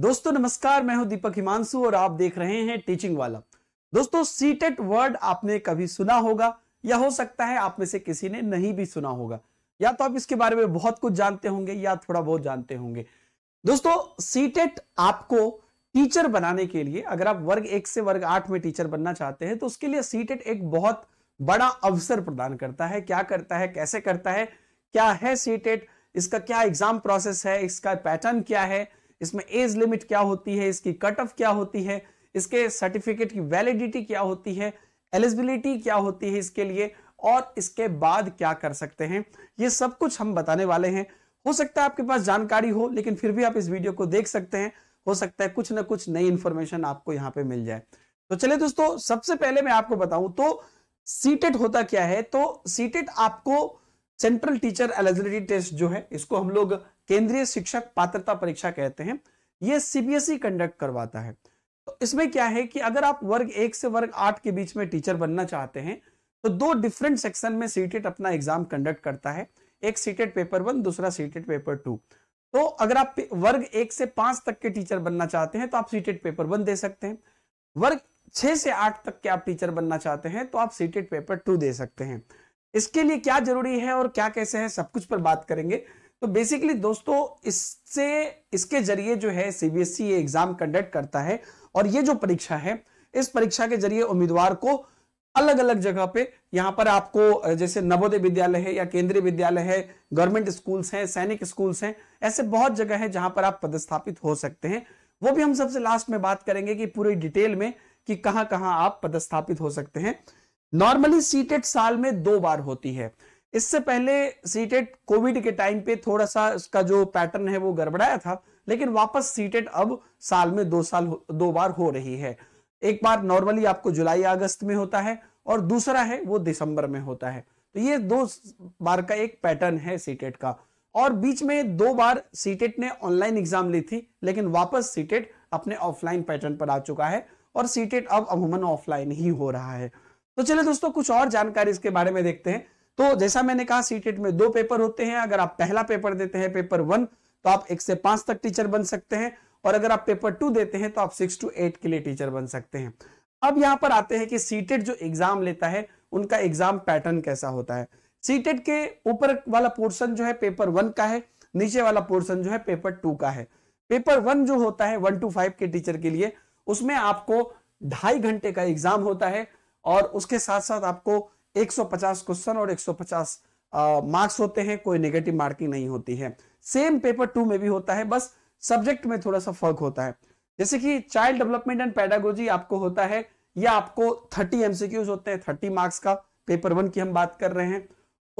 दोस्तों नमस्कार मैं हूं दीपक हिमांशु और आप देख रहे हैं टीचिंग वाला दोस्तों सीटेट वर्ड आपने कभी सुना होगा या हो सकता है आप में से किसी ने नहीं भी सुना होगा या तो आप इसके बारे में बहुत कुछ जानते होंगे या थोड़ा बहुत जानते होंगे दोस्तों सीटेट आपको टीचर बनाने के लिए अगर आप वर्ग एक से वर्ग आठ में टीचर बनना चाहते हैं तो उसके लिए सीटेट एक बहुत बड़ा अवसर प्रदान करता है क्या करता है कैसे करता है क्या है सीटेट इसका क्या एग्जाम प्रोसेस है इसका पैटर्न क्या है इसमें एज लिमिट क्या होती है इसकी कट ऑफ क्या होती है इसके सर्टिफिकेट की वैलिडिटी क्या होती है एलिजिबिलिटी क्या होती है इसके लिए और इसके बाद क्या कर सकते हैं ये सब कुछ हम बताने वाले हैं हो सकता है आपके पास जानकारी हो लेकिन फिर भी आप इस वीडियो को देख सकते हैं हो सकता है कुछ ना कुछ नई इंफॉर्मेशन आपको यहाँ पे मिल जाए तो चलिए दोस्तों सबसे पहले मैं आपको बताऊं तो सीटेट होता क्या है तो सीटेट आपको सेंट्रल टीचर एलिजिबिलिटी टेस्ट जो है इसको हम लोग केंद्रीय शिक्षक पात्रता परीक्षा कहते हैं ये सीबीएसई कंडक्ट e करवाता है तो इसमें क्या है कि अगर आप वर्ग एक से वर्ग आठ के बीच में टीचर बनना चाहते हैं तो दो डिफरेंट सेक्शन में सीटेट e अपना एग्जाम कंडक्ट करता है एक सीटेट पेपर वन दूसरा सीटेट पेपर टू तो अगर आप वर्ग एक से पांच तक के टीचर बनना चाहते हैं तो आप सीटेट पेपर वन दे सकते हैं वर्ग छह से आठ तक के आप टीचर बनना चाहते हैं तो आप सीटेट पेपर टू दे सकते हैं इसके लिए क्या जरूरी है और क्या कैसे है सब कुछ पर बात करेंगे तो बेसिकली दोस्तों इससे इसके जरिए जो है सीबीएसई e ये एग्जाम कंडक्ट करता है और ये जो परीक्षा है इस परीक्षा के जरिए उम्मीदवार को अलग अलग जगह पे यहाँ पर आपको जैसे नवोदय विद्यालय है या केंद्रीय विद्यालय है गवर्नमेंट स्कूल्स हैं सैनिक स्कूल्स हैं ऐसे बहुत जगह है जहां पर आप पदस्थापित हो सकते हैं वो भी हम सबसे लास्ट में बात करेंगे कि पूरी डिटेल में कि कहां कहां आप पदस्थापित हो सकते हैं नॉर्मली सीटेट साल में दो बार होती है इससे पहले सीटेट कोविड के टाइम पे थोड़ा सा इसका जो पैटर्न है वो गड़बड़ाया था लेकिन वापस सीटेट अब साल में दो साल दो बार हो रही है एक बार नॉर्मली आपको जुलाई अगस्त में होता है और दूसरा है वो दिसंबर में होता है तो ये दो बार का एक पैटर्न है सीटेट का और बीच में दो बार सीटेट ने ऑनलाइन एग्जाम ली थी लेकिन वापस सीटेट अपने ऑफलाइन पैटर्न पर आ चुका है और सीटेट अब अमूमन ऑफलाइन ही हो रहा है तो चलिए दोस्तों कुछ और जानकारी इसके बारे में देखते हैं तो जैसा मैंने कहा सीटेट e में दो पेपर होते हैं अगर आप पहला पेपर देते हैं पेपर वन तो आप एक से पांच तक टीचर बन सकते हैं और अगर आप पेपर टू देते हैं तो आप सिक्स टू एट के लिए टीचर बन सकते हैं अब यहां पर आते हैं कि सीटेट e जो एग्जाम लेता है उनका एग्जाम पैटर्न कैसा होता है सीटेट e के ऊपर वाला पोर्सन जो है पेपर वन का है नीचे वाला पोर्सन जो है पेपर टू का है पेपर वन जो होता है वन टू फाइव के टीचर के लिए उसमें आपको ढाई घंटे का एग्जाम होता है और उसके साथ साथ आपको 150 क्वेश्चन और 150 मार्क्स होते हैं कोई नेगेटिव मार्किंग नहीं होती है सेम पेपर टू में भी होता है बस सब्जेक्ट में थोड़ा सा फर्क होता है जैसे कि चाइल्ड डेवलपमेंट एंड पैडागोजी आपको होता है या आपको 30 एमसीक्यूज होते हैं थर्टी मार्क्स का पेपर वन की हम बात कर रहे हैं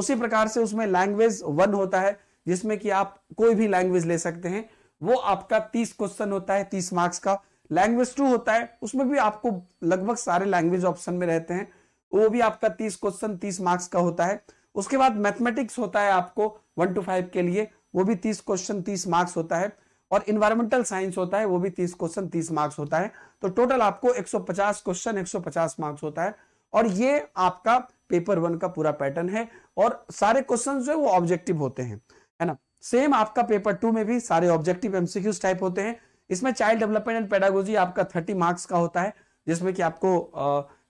उसी प्रकार से उसमें लैंग्वेज वन होता है जिसमें कि आप कोई भी लैंग्वेज ले सकते हैं वो आपका तीस क्वेश्चन होता है तीस मार्क्स का लैंग्वेज टू होता है उसमें भी आपको लगभग सारे लैंग्वेज ऑप्शन में रहते हैं वो भी आपका तीस क्वेश्चन तीस मार्क्स का होता है उसके बाद मैथमेटिक्स होता है आपको वन टू फाइव के लिए वो भी तीस क्वेश्चन तीस मार्क्स होता है और इन्वायरमेंटल साइंस होता है वो भी तीस क्वेश्चन तीस मार्क्स होता है तो टोटल आपको 150 क्वेश्चन 150 मार्क्स होता है और ये आपका पेपर वन का पूरा पैटर्न है और सारे क्वेश्चन जो है वो ऑब्जेक्टिव होते हैं है ना सेम आपका पेपर टू में भी सारे ऑब्जेक्टिव एमसीक्यूज टाइप होते हैं इसमें चाइल्ड डेवलपमेंट एंड पेडागोजी आपका थर्टी मार्क्स का होता है जिसमें कि आपको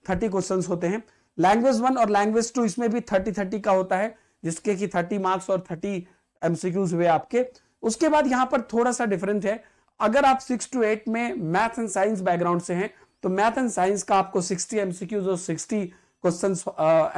थर्टी क्वेश्चन होते हैं लैंग्वेज वन और लैंग्वेज टू इसमें भी थर्टी थर्टी का होता है जिसके कि थर्टी मार्क्स और थर्टी एमसीक्यूज हुए आपके उसके बाद यहां पर थोड़ा सा डिफरेंस है अगर आप सिक्स टू एट में मैथ एंड साइंस बैकग्राउंड से हैं तो मैथ एंड साइंस का आपको सिक्सटी एमसीक्यूज और सिक्सटी क्वेश्चन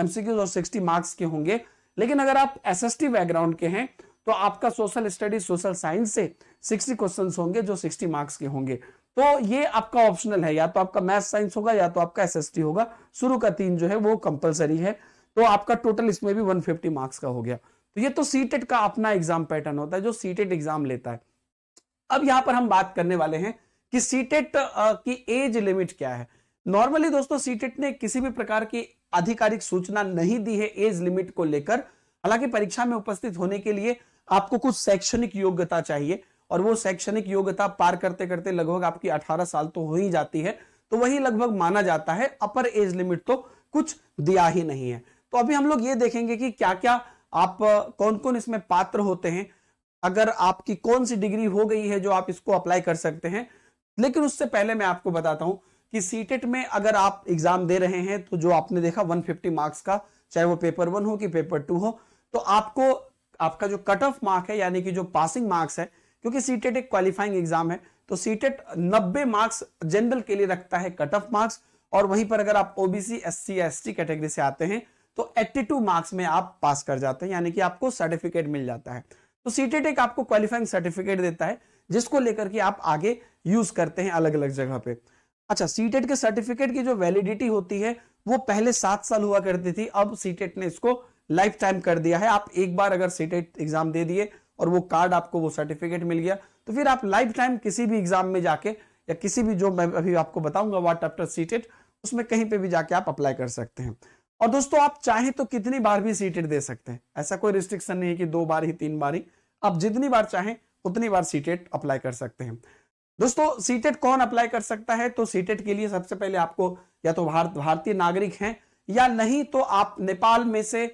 एमसीक्यूज और सिक्सटी मार्क्स के होंगे लेकिन अगर आप एसएसटी बैकग्राउंड के हैं तो आपका सोशल स्टडीज सोशल साइंस से सिक्सटी क्वेश्चन होंगे जो सिक्सटी मार्क्स के होंगे तो ये आपका ऑप्शनल है या तो आपका मैथ साइंस होगा या तो आपका एस होगा शुरू का तीन जो है वो कंपलसरी है तो आपका टोटल इसमें भी वन मार्क्स का हो गया तो ये तो सीटेट का अपना एग्जाम पैटर्न होता है जो सीटेट एग्जाम लेता है अब यहां पर हम बात करने वाले हैं कि सीटेट की एज लिमिट क्या है नॉर्मली दोस्तों सीटेट ने किसी भी प्रकार की आधिकारिक सूचना नहीं दी है एज लिमिट को लेकर हालांकि परीक्षा में उपस्थित होने के लिए आपको कुछ शैक्षणिक योग्यता चाहिए और वो शैक्षणिक योग्यता पार करते करते लगभग आपकी 18 साल तो हो ही जाती है तो वही लगभग माना जाता है अपर एज लिमिट तो कुछ दिया ही नहीं है तो अभी हम लोग ये देखेंगे कि क्या क्या आप कौन कौन इसमें पात्र होते हैं अगर आपकी कौन सी डिग्री हो गई है जो आप इसको अप्लाई कर सकते हैं लेकिन उससे पहले मैं आपको बताता हूं कि सीटेट e में अगर आप एग्जाम दे रहे हैं तो जो आपने देखा 150 मार्क्स का चाहे वो पेपर वन हो कि पेपर टू हो तो आपको आपका जो कट ऑफ मार्क है यानी कि जो पासिंग मार्क्स है क्योंकि सी टेट e एक क्वालिफाइंग एग्जाम है तो सी टेट e नब्बे मार्क्स जनरल के लिए रखता है कट ऑफ मार्क्स और वहीं पर अगर आप OBC S C S T category से आते हैं तो 82 मार्क्स में आप पास कर जाते हैं यानी कि आपको सर्टिफिकेट मिल जाता है तो सी टेट e एक आपको क्वालिफाइंग सर्टिफिकेट देता है जिसको लेकर के आप आगे यूज करते हैं अलग अलग जगह पे अच्छा सीटेट के सर्टिफिकेट की जो वैलिडिटी होती है वो पहले सात साल हुआ करती थी अब सीटेट ने इसको लाइफ टाइम कर दिया है आप एक बार अगर सीटेट एग्जाम दे दिए और वो कार्ड आपको वो सर्टिफिकेट मिल गया तो फिर आप लाइफ टाइम किसी भी एग्जाम में जाके या किसी भी जो मैं अभी आपको बताऊंगा वाट आफ्टर सीटेड उसमें कहीं पे भी जाके आप अप्लाई कर सकते हैं और दोस्तों आप चाहे तो कितनी बार भी सीटेड दे सकते हैं ऐसा कोई रिस्ट्रिक्शन नहीं है कि दो बार ही तीन बार ही आप जितनी बार चाहें उतनी बार सीटेट अप्लाई कर सकते हैं दोस्तों सीटेट कौन अप्लाई कर सकता है तो सीटेट के लिए सबसे पहले आपको या तो भारत भारतीय नागरिक हैं या नहीं तो आप नेपाल में से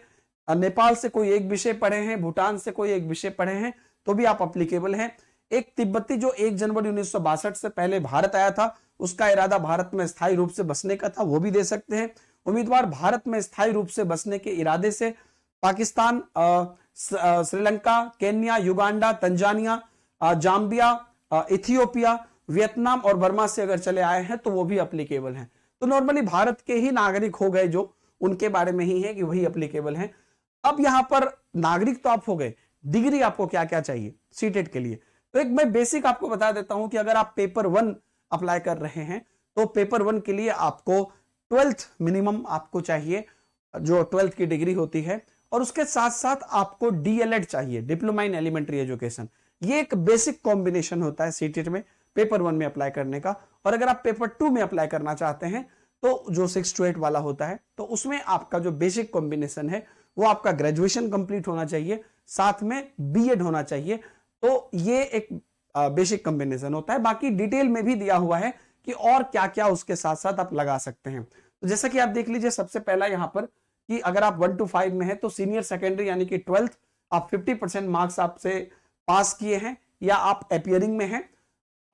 नेपाल से कोई एक विषय पढ़े हैं भूटान से कोई एक विषय पढ़े हैं तो भी आप अप्लीकेबल हैं एक तिब्बती जो एक जनवरी उन्नीस से पहले भारत आया था उसका इरादा भारत में स्थायी रूप से बसने का था वो भी दे सकते हैं उम्मीदवार भारत में स्थायी रूप से बसने के इरादे से Pakistan Sri Lanka Kenya Uganda Tanzania Zambia Ethiopia Vietnam और बर्मा से अगर चले आए हैं तो वो भी अप्लीकेबल हैं तो नॉर्मली भारत के ही नागरिक हो गए जो उनके बारे में ही है कि वही अप्लीकेबल हैं अब यहां पर नागरिक तो आप हो गए डिग्री आपको क्या क्या चाहिए सीटेट के लिए तो एक मैं बेसिक आपको बता देता हूं कि अगर आप पेपर वन अप्लाई कर रहे हैं तो पेपर वन के लिए आपको ट्वेल्थ मिनिमम आपको चाहिए जो ट्वेल्थ की डिग्री होती है और उसके साथ साथ आपको डीएलएड चाहिए डिप्लोमा इन एलिमेंट्री एजुकेशन ये एक बेसिक कॉम्बिनेशन होता है सीटेट e में पेपर वन में अप्लाई करने का और अगर आप पेपर टू में अप्लाई करना चाहते हैं तो जो सिक्स टू एट वाला होता है तो उसमें आपका जो बेसिक कॉम्बिनेशन है वो आपका ग्रेजुएशन कंप्लीट होना चाहिए साथ में बीएड होना चाहिए तो ये एक बेसिक कॉम्बिनेशन होता है बाकी डिटेल में भी दिया हुआ है कि और क्या क्या उसके साथ साथ आप लगा सकते हैं तो जैसा कि आप देख लीजिए सबसे पहला यहाँ पर कि अगर आप वन टू फाइव में है तो सीनियर सेकेंडरी यानी कि ट्वेल्थ आप फिफ्टी परसेंट मार्क्स आपसे पास किए हैं या आप अपियरिंग में हैं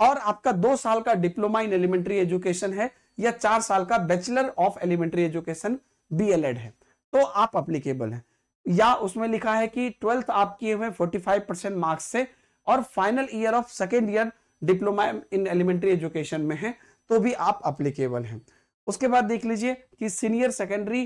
और आपका दो साल का डिप्लोमा इन एलिमेंट्री एजुकेशन है या चार साल का bachelor of elementary education B है तो आप अप्लीकेबल हैं या उसमें लिखा है कि ट्वेल्थ आप किए हुए 45 परसेंट मार्क्स से और final year of second year diploma in elementary education में है तो भी आप अप्लीकेबल हैं उसके बाद देख लीजिए कि senior secondary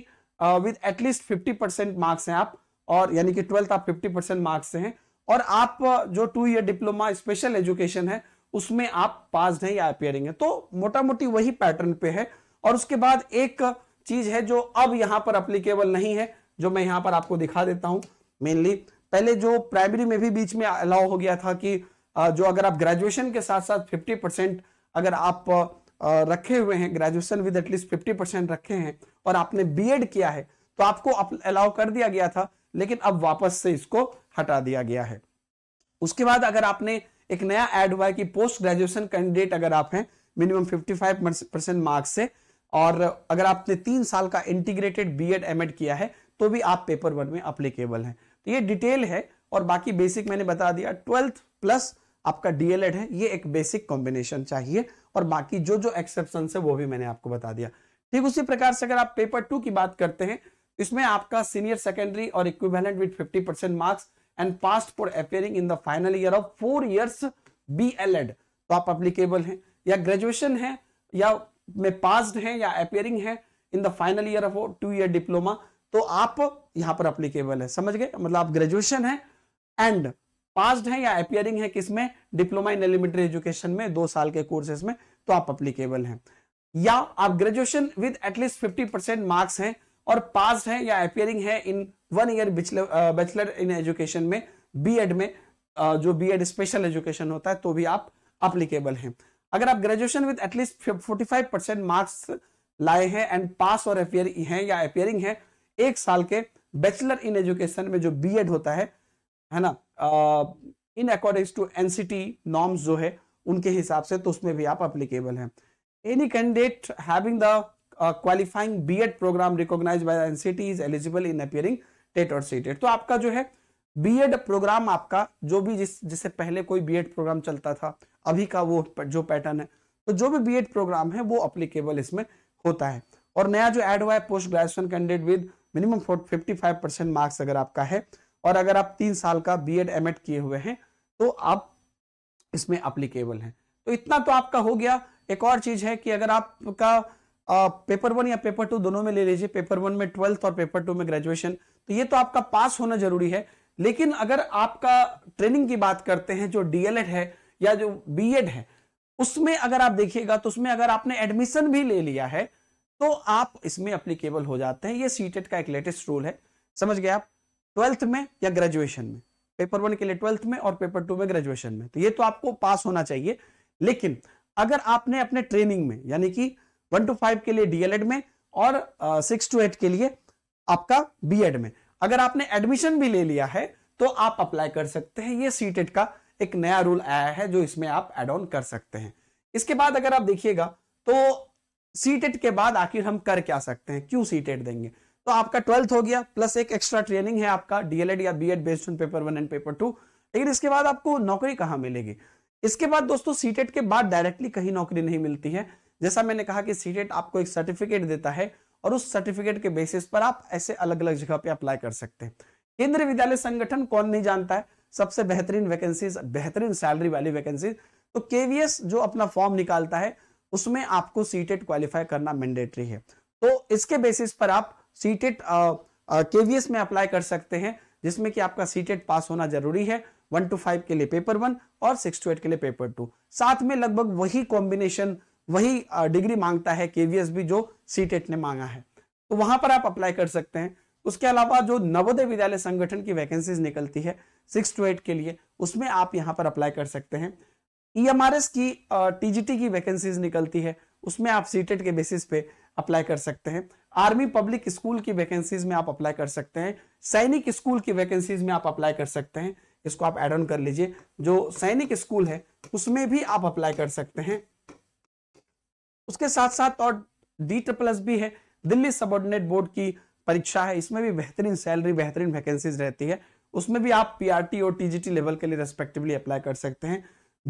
with at least fifty percent marks हैं आप और यानी कि ट्वेल्थ आप फिफ्टी परसेंट मार्क्स से हैं और आप uh, जो two year diploma special education है उसमें आप पास नहीं या अपियरिंग है तो मोटा मोटी वही पैटर्न पे है और उसके बाद एक चीज है जो अब यहां पर अप्लीकेबल नहीं है जो मैं यहां पर आपको दिखा देता हूं मेनली पहले जो प्राइमरी में भी बीच में अलाउ हो गया था कि जो अगर आप ग्रेजुएशन के साथ साथ 50 परसेंट अगर आप रखे हुए हैं ग्रेजुएशन विद एटलीस्ट 50 परसेंट रखे हैं और आपने बीएड किया है तो आपको अलाउ कर दिया गया था लेकिन अब वापस से इसको हटा दिया गया है उसके बाद अगर आपने एक नया एड हुआ है कि पोस्ट ग्रेजुएशन कैंडिडेट अगर आप हैं मिनिमम फिफ्टी मार्क्स से और अगर आपने तीन साल का integrated B Ed M Ed किया है तो भी आप पेपर वन में अप्लीकेबल हैं तो ये डिटेल है और बाकी बेसिक मैंने बता दिया ट्वेल्थ प्लस आपका डीएलएड है ये एक बेसिक कॉम्बिनेशन चाहिए और बाकी जो जो एक्सेप्शन है वो भी मैंने आपको बता दिया ठीक उसी प्रकार से अगर आप पेपर टू की बात करते हैं इसमें आपका सीनियर सेकेंडरी और equivalent with 50 percent marks and passed for appearing in the final year of four years B तो आप अप्लीकेबल हैं या ग्रेजुएशन है या में पास्ड हैं या अपेयरिंग हैं in the final year of two year diploma तो आप यहां पर अप्लीकेबल है समझ गए मतलब आप ग्रेजुएशन है एंड पास्ड है या अपियरिंग है किसमें डिप्लोमा इन एलिमेंट्री एजुकेशन में दो साल के कोर्सेज में तो आप अप्लीकेबल हैं या आप graduation with at least fifty percent marks हैं और पास है या अपियरिंग है in one year bachelor in education में बीएड में uh, जो बीएड स्पेशल एजुकेशन होता है तो भी आप अप्लीकेबल हैं अगर आप graduation with at least five percent marks लाए हैं एंड पास और अपेयर हैं या अपेयरिंग हैं एक साल के बैचलर इन एजुकेशन में जो एड होता है है ना in according to NCT norms जो है उनके हिसाब से तो उसमें भी आप अप्लीकेबल हैं any candidate having the uh, qualifying programme program by by the NCT is eligible in appearing TET or तो आपका जो है बीएड प्रोग्राम आपका जो भी जिस जिससे पहले कोई बीएड प्रोग्राम चलता था अभी का वो जो पैटर्न है तो जो भी बीएड प्रोग्राम है वो अप्लीकेबल इसमें होता है और नया जो एड हुआ है post graduation candidate with minimum fifty five percent marks अगर आपका है और अगर आप तीन साल का बी एड एम एड किए हुए हैं तो आप इसमें अप्लीकेबल हैं तो इतना तो आपका हो गया एक और चीज है कि अगर आपका पेपर वन या पेपर टू दोनों में ले लीजिए पेपर वन में ट्वेल्थ और पेपर टू में ग्रेजुएशन तो ये तो आपका पास होना जरूरी है लेकिन अगर आपका ट्रेनिंग की बात करते हैं जो डीएलएड है या जो बीएड है उसमें अगर आप देखिएगा तो उसमें अगर आपने एडमिशन भी ले लिया है तो आप इसमें अप्लीकेबल हो जाते हैं ये सीटेट e का एक लेटेस्ट रूल है समझ गए आप ट्वेल्थ में या ग्रेजुएशन में पेपर वन के लिए ट्वेल्थ में और पेपर टू में ग्रेजुएशन में तो ये तो आपको पास होना चाहिए लेकिन अगर आपने अपने ट्रेनिंग में यानी कि वन टू फाइव के लिए डीएलएड में और सिक्स टू एट के लिए आपका बीएड में अगर आपने एडमिशन भी ले लिया है तो आप अप्लाई कर सकते हैं ये सीटेट e का एक नया रूल आया है जो इसमें आप एड ऑन कर सकते हैं इसके बाद अगर आप देखिएगा तो सीटेट e के बाद आखिर हम कर क्या सकते हैं क्यों सीटेट e देंगे तो आपका ट्वेल्थ हो गया प्लस एक एक्स्ट्रा ट्रेनिंग है आपका डीएलएड या B Ed based on paper one and paper two लेकिन इसके बाद आपको नौकरी कहाँ मिलेगी इसके बाद दोस्तों सीटेट के बाद डायरेक्टली कहीं नौकरी नहीं मिलती है जैसा मैंने कहा कि सीटेट आपको एक सर्टिफिकेट देता है और उस सर्टिफिकेट के बेसिस पर आप ऐसे अलग अलग जगह पे अप्लाई कर सकते हैं केंद्रीय विद्यालय संगठन कौन नहीं जानता है सबसे बेहतरीन वैकेंसीज बेहतरीन सैलरी वाली वैकेंसीज तो केवीएस जो अपना फॉर्म निकालता है उसमें आपको सीटेट क्वालिफाई करना मैंडेटरी है तो इसके बेसिस पर आप सीटेट केवीएस में अप्लाई कर सकते हैं जिसमें कि आपका सीटेट पास होना जरूरी है वन टू फाइव के लिए पेपर वन और सिक्स टू एट के लिए पेपर टू साथ में लगभग वही कॉम्बिनेशन वही डिग्री मांगता है केवीएस भी जो सीटेट ने मांगा है तो वहां पर आप अप्लाई कर सकते हैं उसके अलावा जो नवोदय विद्यालय संगठन की वैकेंसीज निकलती है सिक्स टू एट के लिए उसमें आप यहाँ पर अप्लाई कर सकते हैं ईएमआरएस e की टीजीटी की वैकेंसीज निकलती है उसमें आप सीटेट के बेसिस पे अप्लाई कर सकते हैं आर्मी पब्लिक स्कूल की वैकेंसीज में आप अप्लाई कर सकते हैं सैनिक स्कूल की वैकेंसीज में आप अप्लाई कर सकते हैं इसको आप एड ऑन कर लीजिए जो सैनिक स्कूल है उसमें भी आप अप्लाई कर सकते हैं उसके साथ साथ और डी प्लस भी है दिल्ली सबोर्डिनेट बोर्ड की परीक्षा है इसमें भी बेहतरीन सैलरी बेहतरीन वैकेंसीज रहती है उसमें भी आप पीआरटी और टीजीटी लेवल के लिए रेस्पेक्टिवली अप्लाई कर सकते हैं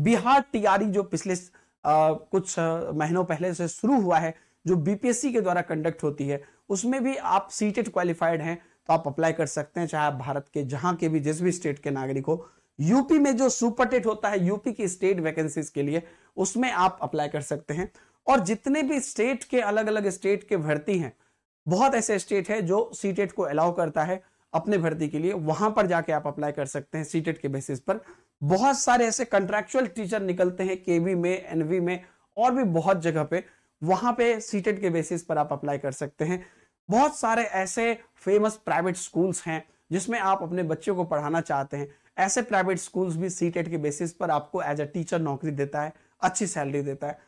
बिहार टीआरई e जो पिछले आ, कुछ महीनों पहले से शुरू हुआ है जो बीपीएससी के द्वारा कंडक्ट होती है उसमें भी आप सीटेड क्वालिफाइड हैं तो आप अप्लाई कर सकते हैं चाहे आप भारत के जहां के भी जिस भी स्टेट के नागरिक हो यूपी में जो सुपर टेट होता है यूपी की स्टेट वैकेंसीज के लिए उसमें आप अप्लाई कर सकते हैं और जितने भी स्टेट के अलग अलग स्टेट के भर्ती हैं बहुत ऐसे स्टेट है जो सी e को अलाउ करता है अपने भर्ती के लिए वहां पर जाके आप अप्लाई कर सकते हैं सी e के बेसिस पर बहुत सारे ऐसे कंट्रेक्चुअल टीचर निकलते हैं केवी में एनवी में और भी बहुत जगह पे वहां पे सीटेट e के बेसिस पर आप अप्लाई कर सकते हैं बहुत सारे ऐसे फेमस प्राइवेट स्कूल्स हैं जिसमें आप अपने बच्चों को पढ़ाना चाहते हैं ऐसे प्राइवेट स्कूल्स भी सीटेट के बेसिस पर आपको एज अ टीचर नौकरी देता है अच्छी सैलरी देता है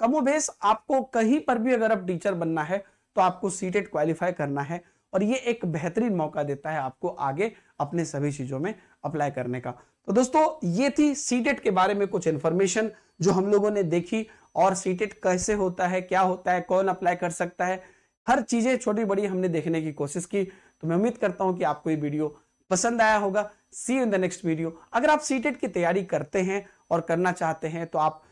कमोबेश आपको कहीं पर भी अगर आप टीचर बनना है तो आपको सीटेट क्वालिफाई e करना है और ये एक बेहतरीन मौका देता है आपको आगे अपने सभी चीजों में अप्लाई करने का तो दोस्तों ये थी सीटेट e के बारे में कुछ इंफॉर्मेशन जो हम लोगों ने देखी और सीटेट e कैसे होता है क्या होता है कौन अप्लाई कर सकता है हर चीजें छोटी बड़ी हमने देखने की कोशिश की तो मैं उम्मीद करता हूं कि आपको ये वीडियो पसंद आया होगा see in the next video अगर आप सीटेट की तैयारी करते हैं और करना चाहते हैं तो आप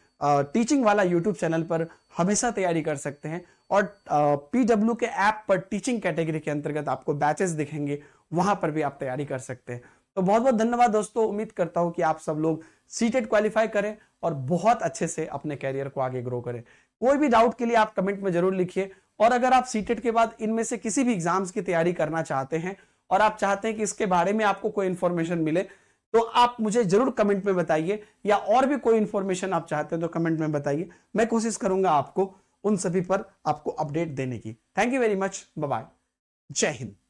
टीचिंग वाला यूट्यूब चैनल पर हमेशा तैयारी कर सकते हैं और पीडब्ल्यू के ऐप पर टीचिंग कैटेगरी के अंतर्गत आपको बैचेस दिखेंगे वहां पर भी आप तैयारी कर सकते हैं तो बहुत बहुत धन्यवाद दोस्तों उम्मीद करता हूं कि आप सब लोग सीटेड क्वालिफाई e करें और बहुत अच्छे से अपने कैरियर को आगे ग्रो करें कोई भी डाउट के लिए आप कमेंट में जरूर लिखिए और अगर आप सीटेड e के बाद इनमें से किसी भी एग्जाम्स की तैयारी करना चाहते हैं और आप चाहते हैं कि इसके बारे में आपको कोई इन्फॉर्मेशन मिले तो आप मुझे जरूर कमेंट में बताइए या और भी कोई इंफॉर्मेशन आप चाहते हैं तो कमेंट में बताइए मैं कोशिश करूंगा आपको उन सभी पर आपको अपडेट देने की thank you very much bye जय हिंद